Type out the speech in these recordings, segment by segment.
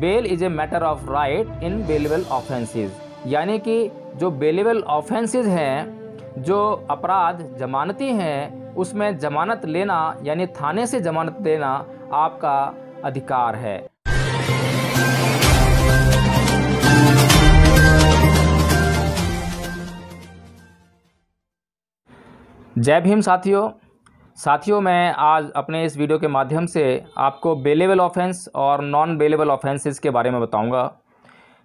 bell is a matter of right in bailable offences यानी कि जो बेलेबल ऑफेंसेस हैं जो अपराध जमानती हैं उसमें जमानत लेना यानी थाने से जमानत लेना आपका अधिकार है जय भीम साथियों साथियों मैं आज अपने इस वीडियो के माध्यम से आपको बेलेबल ऑफेंस और नॉन बेलेबल ऑफेंसेस के बारे में बताऊंगा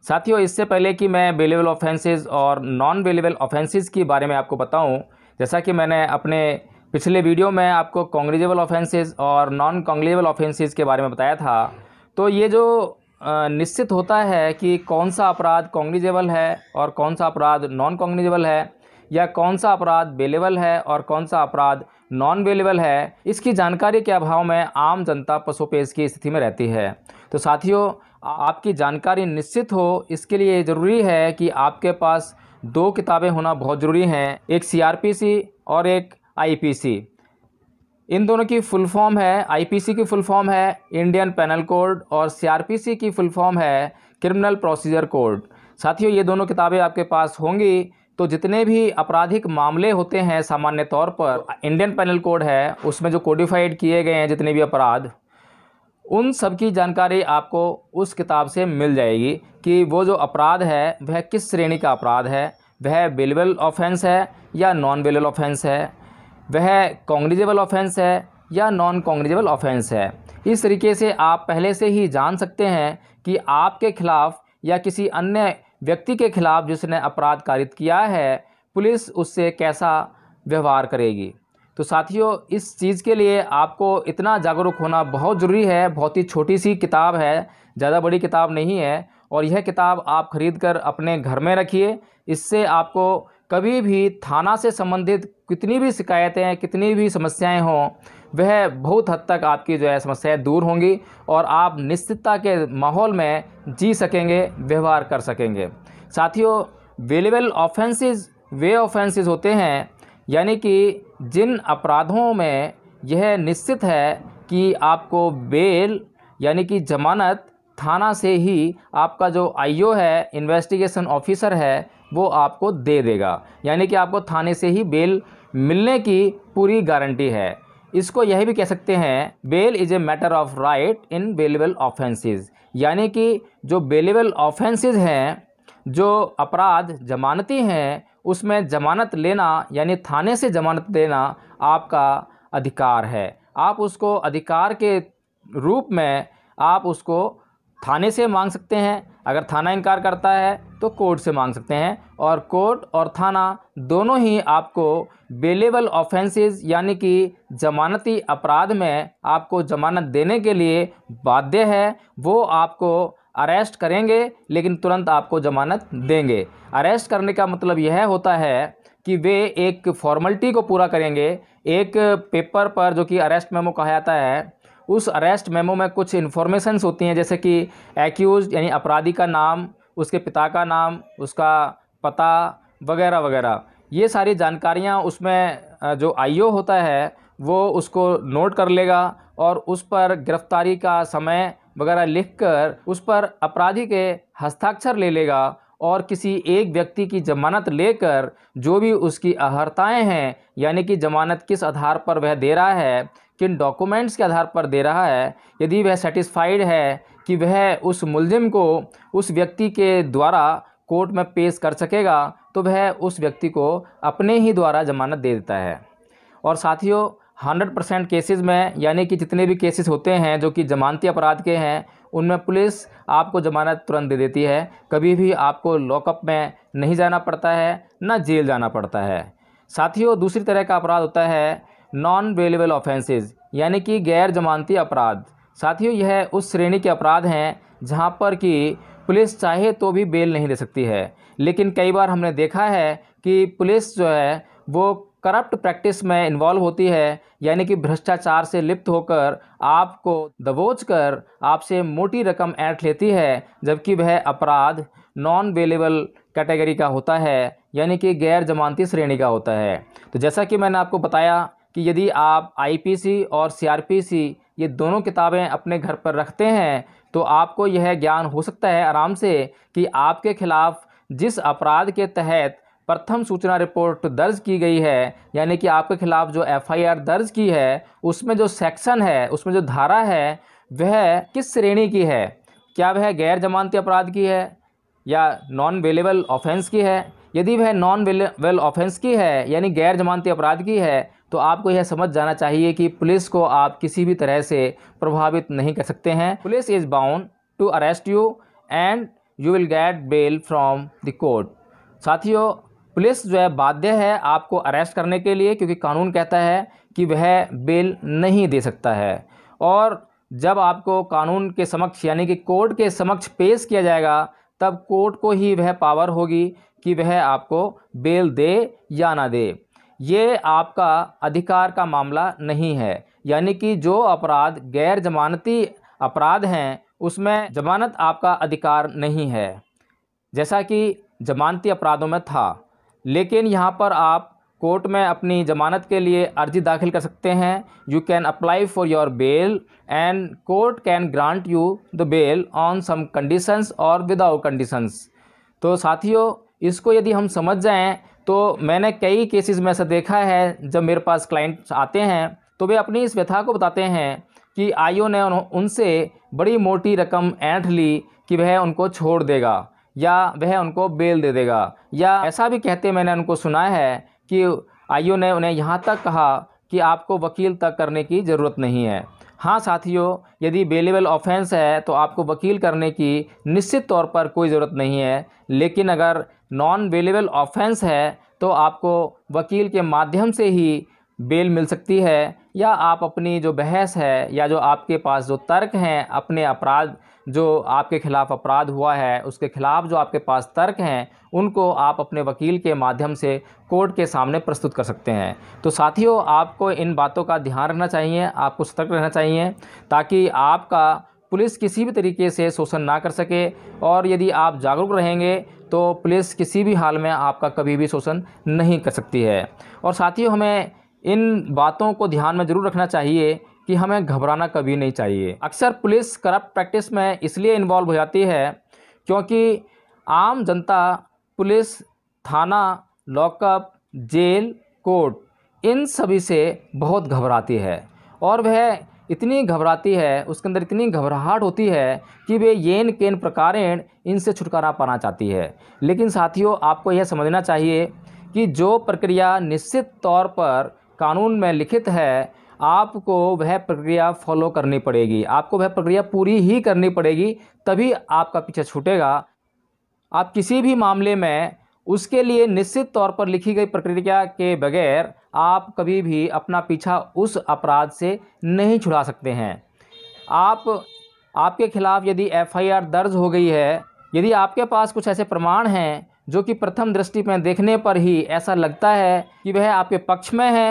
साथियों इससे पहले कि मैं बेलेबल ऑफेंसेस और नॉन बेलेबल ऑफेंसेस के बारे में आपको बताऊं जैसा कि मैंने अपने पिछले वीडियो में आपको कॉन्ग्रेजेबल ऑफेंसेस और नॉन कॉन्ग्रेजेबल ऑफेंसेज के बारे में बताया था तो ये जो निश्चित होता है कि कौन सा अपराध कॉन्ग्रेजेबल है और कौन सा अपराध नॉन कॉन्ग्रेजेबल है या कौन सा अपराध बेलेबल है और कौन सा अपराध नॉन अवेलेबल है इसकी जानकारी के अभाव में आम जनता पशुपेश की स्थिति में रहती है तो साथियों आपकी जानकारी निश्चित हो इसके लिए ज़रूरी है कि आपके पास दो किताबें होना बहुत ज़रूरी हैं एक सीआरपीसी और एक आईपीसी इन दोनों की फुल फॉर्म है आईपीसी की फुल फॉर्म है इंडियन पैनल कोड और सीआरपीसी की फुल फॉर्म है क्रिमिनल प्रोसीजर कोड साथियों ये दोनों किताबें आपके पास होंगी तो जितने भी आपराधिक मामले होते हैं सामान्य तौर पर इंडियन पैनल कोड है उसमें जो कोडिफाइड किए गए हैं जितने भी अपराध उन सब की जानकारी आपको उस किताब से मिल जाएगी कि वो जो अपराध है वह किस श्रेणी का अपराध है वह बेलेबल ऑफेंस है या नॉन बेलेबल ऑफेंस है वह कॉन्ग्रिजेबल ऑफेंस है या नॉन कॉन्ग्रिजेबल ऑफेंस है इस तरीके से आप पहले से ही जान सकते हैं कि आपके खिलाफ़ या किसी अन्य व्यक्ति के खिलाफ जिसने अपराध कारित किया है पुलिस उससे कैसा व्यवहार करेगी तो साथियों इस चीज़ के लिए आपको इतना जागरूक होना बहुत ज़रूरी है बहुत ही छोटी सी किताब है ज़्यादा बड़ी किताब नहीं है और यह किताब आप खरीद कर अपने घर में रखिए इससे आपको कभी भी थाना से संबंधित कितनी भी शिकायतें कितनी भी समस्याएं हों वह बहुत हद तक आपकी जो है समस्याएं दूर होंगी और आप निश्चितता के माहौल में जी सकेंगे व्यवहार कर सकेंगे साथियों वेलेबल ऑफेंसेस वे ऑफेंसेस होते हैं यानी कि जिन अपराधों में यह निश्चित है कि आपको बेल यानी कि जमानत थाना से ही आपका जो आईओ है इन्वेस्टिगेशन ऑफिसर है वो आपको दे देगा यानी कि आपको थाने से ही बेल मिलने की पूरी गारंटी है इसको यह भी कह सकते हैं bail is a matter of right in bailable offences यानी कि जो बेलेबल ऑफेंसेस हैं जो अपराध जमानती हैं उसमें जमानत लेना यानी थाने से जमानत देना आपका अधिकार है आप उसको अधिकार के रूप में आप उसको थाने से मांग सकते हैं अगर थाना इनकार करता है तो कोर्ट से मांग सकते हैं और कोर्ट और थाना दोनों ही आपको बेलेबल ऑफेंसेस यानी कि जमानती अपराध में आपको जमानत देने के लिए बाध्य है वो आपको अरेस्ट करेंगे लेकिन तुरंत आपको जमानत देंगे अरेस्ट करने का मतलब यह होता है कि वे एक फॉर्मेलिटी को पूरा करेंगे एक पेपर पर जो कि अरेस्ट मेमो कहा जाता है उस अरेस्ट मेमो में कुछ इन्फॉर्मेशंस होती हैं जैसे कि एक्यूज यानी अपराधी का नाम उसके पिता का नाम उसका पता वगैरह वगैरह ये सारी जानकारियाँ उसमें जो आईओ होता है वो उसको नोट कर लेगा और उस पर गिरफ्तारी का समय वगैरह लिखकर उस पर अपराधी के हस्ताक्षर ले लेगा और किसी एक व्यक्ति की जमानत लेकर जो भी उसकी अहर्ताएं हैं यानी कि जमानत किस आधार पर वह दे रहा है किन डॉक्यूमेंट्स के आधार पर दे रहा है यदि वह सेटिस्फाइड है कि वह उस मुलजिम को उस व्यक्ति के द्वारा कोर्ट में पेश कर सकेगा तो वह उस व्यक्ति को अपने ही द्वारा जमानत दे देता है और साथियों हंड्रेड परसेंट केसेज में यानी कि जितने भी केसेस होते हैं जो कि जमानती अपराध के हैं उनमें पुलिस आपको ज़मानत तुरंत दे देती है कभी भी आपको लॉकअप में नहीं जाना पड़ता है ना जेल जाना पड़ता है साथियों दूसरी तरह का अपराध होता है नॉन वेलेबल ऑफेंसेज यानी कि गैर जमानती अपराध साथियों यह उस श्रेणी के अपराध हैं जहां पर कि पुलिस चाहे तो भी बेल नहीं दे सकती है लेकिन कई बार हमने देखा है कि पुलिस जो है वो करप्ट प्रैक्टिस में इन्वॉल्व होती है यानी कि भ्रष्टाचार से लिप्त होकर आपको दबोच कर आपसे मोटी रकम ऐट लेती है जबकि वह अपराध नॉन वेलेबल कैटेगरी का होता है यानी कि गैर जमानती श्रेणी का होता है तो जैसा कि मैंने आपको बताया कि यदि आप आईपीसी और सीआरपीसी ये दोनों किताबें अपने घर पर रखते हैं तो आपको यह ज्ञान हो सकता है आराम से कि आपके खिलाफ़ जिस अपराध के तहत प्रथम सूचना रिपोर्ट दर्ज की गई है यानी कि आपके खिलाफ जो एफआईआर दर्ज की है उसमें जो सेक्शन है उसमें जो धारा है वह किस श्रेणी की है क्या वह गैर जमानती अपराध की है या नॉन वेलेबल ऑफेंस की है यदि वह नॉन वेल ऑफेंस की है यानी गैर जमानती अपराध की है तो आपको यह समझ जाना चाहिए कि पुलिस को आप किसी भी तरह से प्रभावित नहीं कर सकते हैं police is bound to arrest you and you will get bail from the court साथियों पुलिस जो है बाध्य है आपको अरेस्ट करने के लिए क्योंकि कानून कहता है कि वह बेल नहीं दे सकता है और जब आपको कानून के समक्ष यानी कि कोर्ट के समक्ष पेश किया जाएगा तब कोर्ट को ही वह पावर होगी कि वह आपको बेल दे या ना दे ये आपका अधिकार का मामला नहीं है यानी कि जो अपराध गैर जमानती अपराध हैं उसमें जमानत आपका अधिकार नहीं है जैसा कि जमानती अपराधों में था लेकिन यहाँ पर आप कोर्ट में अपनी जमानत के लिए अर्जी दाखिल कर सकते हैं you can apply for your bail and court can grant you the bail on some conditions और विदाउट कंडीशंस तो साथियों इसको यदि हम समझ जाएं तो मैंने कई केसेस में ऐसा देखा है जब मेरे पास क्लाइंट्स आते हैं तो वे अपनी इस व्यथा को बताते हैं कि आईओ ने उनसे बड़ी मोटी रकम ऐंठ ली कि वह उनको छोड़ देगा या वह उनको बेल दे देगा या ऐसा भी कहते मैंने उनको सुना है कि आईओ ने उन्हें यहाँ तक कहा कि आपको वकील तक करने की ज़रूरत नहीं है हाँ साथियों यदि बेलेबल ऑफेंस है तो आपको वकील करने की निश्चित तौर पर कोई ज़रूरत नहीं है लेकिन अगर नॉन बेलेबल ऑफेंस है तो आपको वकील के माध्यम से ही बेल मिल सकती है या आप अपनी जो बहस है या जो आपके पास जो तर्क हैं अपने अपराध जो आपके खिलाफ अपराध हुआ है उसके खिलाफ जो आपके पास तर्क हैं उनको आप अपने वकील के माध्यम से कोर्ट के सामने प्रस्तुत कर सकते हैं तो साथियों आपको इन बातों का ध्यान रखना चाहिए आपको सतर्क रहना चाहिए ताकि आपका पुलिस किसी भी तरीके से शोषण ना कर सके और यदि आप जागरूक रहेंगे तो पुलिस किसी भी हाल में आपका कभी भी शोषण नहीं कर सकती है और साथियों हमें इन बातों को ध्यान में ज़रूर रखना चाहिए कि हमें घबराना कभी नहीं चाहिए अक्सर पुलिस करप्ट प्रैक्टिस में इसलिए इन्वॉल्व हो जाती है क्योंकि आम जनता पुलिस थाना लॉकअप जेल कोर्ट इन सभी से बहुत घबराती है और वह इतनी घबराती है उसके अंदर इतनी घबराहट होती है कि वे येन केन प्रकारेण इनसे छुटकारा पाना चाहती है लेकिन साथियों आपको यह समझना चाहिए कि जो प्रक्रिया निश्चित तौर पर कानून में लिखित है आपको वह प्रक्रिया फॉलो करनी पड़ेगी आपको वह प्रक्रिया पूरी ही करनी पड़ेगी तभी आपका पीछा छूटेगा आप किसी भी मामले में उसके लिए निश्चित तौर पर लिखी गई प्रक्रिया के बगैर आप कभी भी अपना पीछा उस अपराध से नहीं छुड़ा सकते हैं आप आपके खिलाफ़ यदि एफआईआर दर्ज हो गई है यदि आपके पास कुछ ऐसे प्रमाण हैं जो कि प्रथम दृष्टि में देखने पर ही ऐसा लगता है कि वह आपके पक्ष में है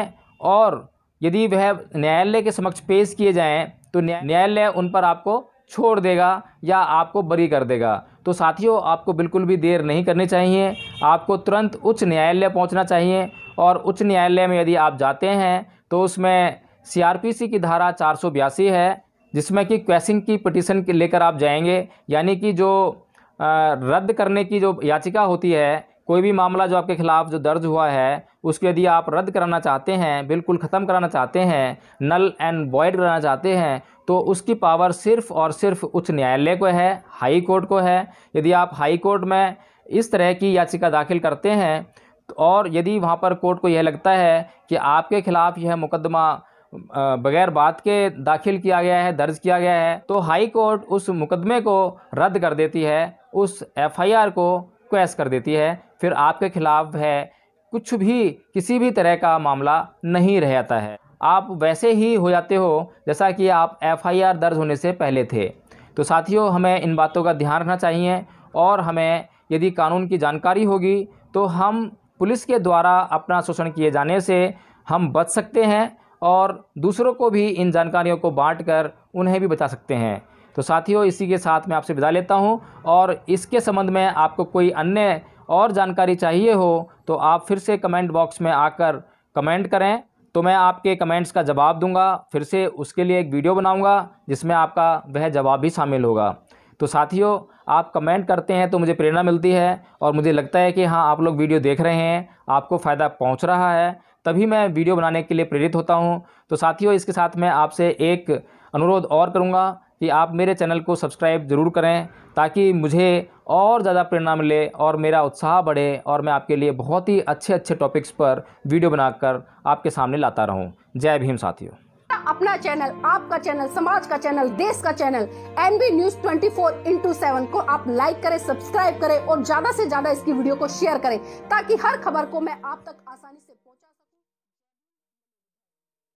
और यदि वह न्यायालय के समक्ष पेश किए जाएँ तो न्यायालय उन पर आपको छोड़ देगा या आपको बरी कर देगा तो साथियों आपको बिल्कुल भी देर नहीं करनी चाहिए आपको तुरंत उच्च न्यायालय पहुंचना चाहिए और उच्च न्यायालय में यदि आप जाते हैं तो उसमें सीआरपीसी की धारा चार है जिसमें कि क्वेश्चन की पटिशन लेकर आप जाएंगे यानी कि जो रद्द करने की जो याचिका होती है कोई भी मामला जो आपके खिलाफ़ जो दर्ज हुआ है उसको यदि आप रद्द कराना चाहते हैं बिल्कुल ख़त्म कराना चाहते हैं नल एंड बॉयड कराना चाहते हैं तो उसकी पावर सिर्फ़ और सिर्फ उच्च न्यायालय को है हाई कोर्ट को है यदि आप हाई कोर्ट में इस तरह की याचिका दाखिल करते हैं और यदि वहाँ पर कोर्ट को यह लगता है कि आपके खिलाफ़ यह मुकदमा बगैर बात के दाखिल किया गया है दर्ज किया गया है तो हाई कोर्ट उस मुकदमे को रद्द कर देती है उस एफआईआर को क्वैस कर देती है फिर आपके खिलाफ़ है कुछ भी किसी भी तरह का मामला नहीं रह जाता है आप वैसे ही हो जाते हो जैसा कि आप एफआईआर दर्ज होने से पहले थे तो साथियों हमें इन बातों का ध्यान रखना चाहिए और हमें यदि कानून की जानकारी होगी तो हम पुलिस के द्वारा अपना शोषण किए जाने से हम बच सकते हैं और दूसरों को भी इन जानकारियों को बांटकर कर उन्हें भी बचा सकते हैं तो साथियों इसी के साथ मैं आपसे विदा लेता हूं और इसके संबंध में आपको कोई अन्य और जानकारी चाहिए हो तो आप फिर से कमेंट बॉक्स में आकर कमेंट करें तो मैं आपके कमेंट्स का जवाब दूंगा फिर से उसके लिए एक वीडियो बनाऊंगा जिसमें आपका वह जवाब भी शामिल होगा तो साथियों आप कमेंट करते हैं तो मुझे प्रेरणा मिलती है और मुझे लगता है कि हाँ आप लोग वीडियो देख रहे हैं आपको फ़ायदा पहुँच रहा है तभी मैं वीडियो बनाने के लिए प्रेरित होता हूँ तो साथियों इसके साथ मैं आपसे एक अनुरोध और करूँगा कि आप मेरे चैनल को सब्सक्राइब ज़रूर करें ताकि मुझे और ज़्यादा प्रेरणा मिले और मेरा उत्साह बढ़े और मैं आपके लिए बहुत ही अच्छे अच्छे टॉपिक्स पर वीडियो बनाकर आपके सामने लाता रहूं जय भीम साथियों अपना चैनल आपका चैनल समाज का चैनल देश का channel B news twenty four into seven को आप लाइक करें सब्सक्राइब करें और ज्यादा से ज्यादा इसकी वीडियो को शेयर करें ताकि हर खबर को मैं आप तक आसानी से